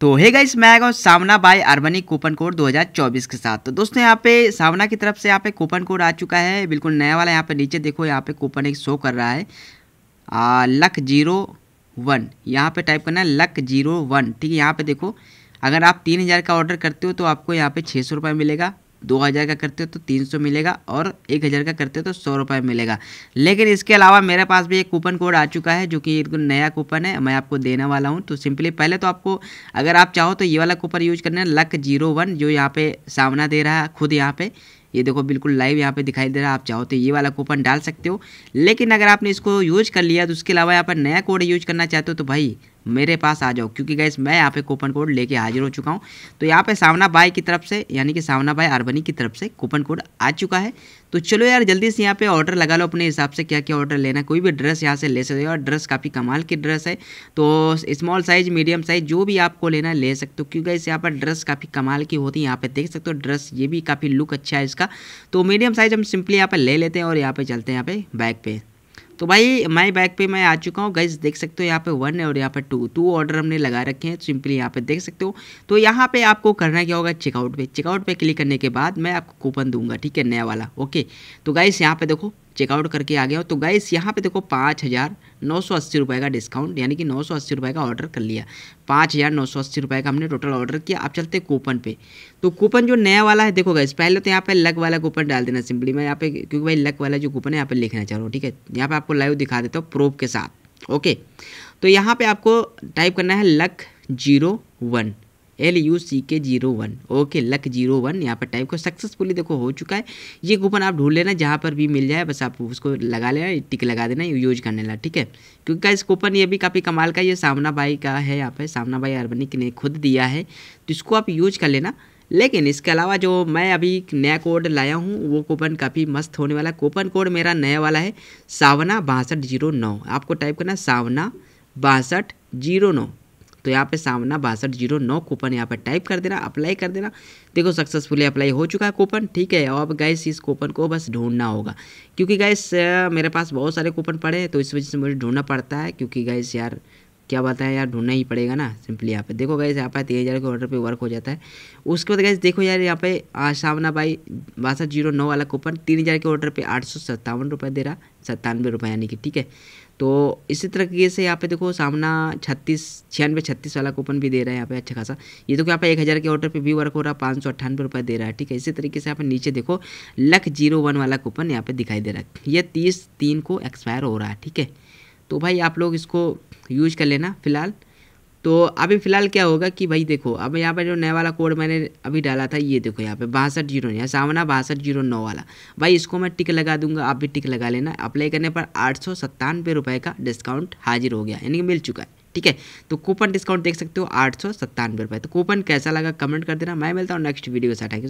तो hey guys मैं आएगा सामना बाय आर्मनी कूपन कोड 2024 के साथ तो दोस्तों यहाँ पे सामना की तरफ से यहाँ पे कूपन कोड आ चुका है बिल्कुल नया वाला यहाँ पे नीचे देखो यहाँ पे कूपन एक शो कर रहा है आ, लक जीरो वन यहाँ पे टाइप करना है लक जीरो वन ठीक है यहाँ पे देखो अगर आप तीन हज़ार का ऑर्डर करते हो तो आपको यहाँ पे छः सौ रुपये मिलेगा दो हज़ार का करते हो तो तीन सौ मिलेगा और एक हज़ार का करते हो तो सौ रुपये मिलेगा लेकिन इसके अलावा मेरे पास भी एक कूपन कोड आ चुका है जो कि एक नया कूपन है मैं आपको देने वाला हूँ तो सिंपली पहले तो आपको अगर आप चाहो तो ये वाला कूपन यूज करना है लक जीरो वन जो यहाँ पे सामना दे रहा है खुद यहाँ पे ये देखो बिल्कुल लाइव यहाँ पे दिखाई दे रहा है आप चाहो तो ये वाला कूपन डाल सकते हो लेकिन अगर आपने इसको यूज कर लिया तो उसके अलावा यहाँ पर नया कोड यूज करना चाहते हो तो भाई मेरे पास आ जाओ क्योंकि गैस मैं यहाँ पे कूपन कोड लेके हाजिर हो चुका हूँ तो यहाँ पे सावना बाई की तरफ से यानी कि सावना बाई आर्बनी की तरफ से कूपन कोड आ चुका है तो चलो यार जल्दी से यहाँ पे ऑर्डर लगा लो अपने हिसाब से क्या क्या ऑर्डर लेना कोई भी ड्रेस यहाँ से ले सकते हो और ड्रेस काफ़ी कमाल की ड्रेस है तो स्मॉल साइज मीडियम साइज जो भी आपको लेना ले सकते हो क्योंकि इस यहाँ पर ड्रेस काफ़ी कमाल की होती है यहाँ पे देख सकते हो ड्रेस ये भी काफ़ी लुक अच्छा है इसका तो मीडियम साइज हम सिंपली यहाँ पर ले लेते हैं और यहाँ पर चलते हैं यहाँ पे बैग पे तो भाई माई बैग पे मैं आ चुका हूँ गाइज देख सकते हो यहाँ पे वन और यहाँ पे टू टू ऑर्डर हमने लगा रखे हैं सिंपली यहाँ पे देख सकते हो तो यहाँ पे आपको करना क्या होगा चेकआउट पे चेकआउट पे क्लिक करने के बाद मैं आपको कूपन दूंगा ठीक है नया वाला ओके तो गाइस यहाँ पे देखो चेकआउट करके आ गया हो तो गाइस यहाँ पे देखो पाँच हज़ार नौ सौ अस्सी रुपये का डिस्काउंट यानी कि नौ सौ अस्सी रुपये का ऑर्डर कर लिया पाँच हज़ार नौ सौ अस्सी रुपये का हमने टोटल ऑर्डर किया अब चलते कूपन पे तो कूपन जो नया वाला है देखो गाइस पहले तो यहाँ पे लक वाला कूपन डाल देना सिंपली मैं यहाँ पे क्योंकि भाई लक वाला जो कूपन है यहाँ पर लिखना चाह रहा हूँ ठीक है यहाँ पर आपको लाइव दिखा देता हूँ प्रूफ के साथ ओके तो यहाँ पर आपको टाइप करना है luck zero one L U C K zero one okay luck zero one यहाँ पर टाइप को सक्सेसफुली देखो हो चुका है ये कूपन आप ढूंढ लेना जहाँ पर भी मिल जाए बस आप उसको लगा लेना टिक लगा देना यूज करने ला ठीक है क्योंकि इस कूपन ये भी काफ़ी कमाल का ये सामना भाई का है यहाँ पर सामना भाई अर्बनिक ने खुद दिया है तो इसको आप यूज कर लेना लेकिन इसके अलावा जो मैं अभी नया कोड लाया हूँ वो कूपन काफ़ी मस्त होने वाला है कूपन कोड मेरा नया वाला है सावना बासठ जीरो नौ आपको टाइप करना सावना बासठ जीरो नौ तो यहाँ पे सामना बासठ जीरो नौ कूपन यहाँ पर टाइप कर देना अप्लाई कर देना देखो सक्सेसफुली अप्लाई हो चुका है कूपन ठीक है अब गैस इस कूपन को बस ढूंढना होगा क्योंकि गैस मेरे पास बहुत सारे कूपन पड़े हैं तो इस वजह से मुझे ढूंढना पड़ता है क्योंकि गैस यार क्या बताएं यार ढूंढना ही पड़ेगा ना सिंपली यहाँ पे देखो गैस यहाँ पे तीन हज़ार के ऑर्डर पे वर्क हो जाता है उसके बाद गैस देखो यार यहाँ पे आज सामना भाई बासठ जीरो नौ वाला कूपन तीन हज़ार के ऑर्डर पे आठ सौ सत्तावन रुपये दे रहा सत्तानवे रुपये यानी कि ठीक है तो इसी तरीके से यहाँ पे देखो सामना छत्तीस छियानवे छत्तीस वाला कूपन भी दे रहा है यहाँ पे अच्छा खासा ये देखो यहाँ पे एक हज़ार के ऑर्डर पे भी वर्क हो रहा है पाँच सौ अट्ठानवे रुपये दे रहा है ठीक है इसी तरीके से यहाँ पे नीचे देखो लख जीरो वन वाला कूपन यहाँ पे दिखाई दे रहा है ये तीस तीन को एक्सपायर हो रहा है ठीक है तो भाई आप लोग इसको यूज कर लेना फिलहाल तो अभी फ़िलहाल क्या होगा कि भाई देखो अब यहाँ पर जो नया वाला कोड मैंने अभी डाला था ये देखो यहाँ पे बासठ जीरो नहीं सामना बासठ जीरो नौ वाला भाई इसको मैं टिक लगा दूंगा आप भी टिक लगा लेना अप्लाई करने पर आठ सौ सत्तानवे रुपये का डिस्काउंट हाजिर हो गया यानी कि मिल चुका है ठीक है तो कूपन डिस्काउंट देख सकते हो आठ सौ सत्तानवे रुपये तो कूपन कैसा लगा कमेंट कर देना मैं मिलता हूँ नेक्स्ट वीडियो से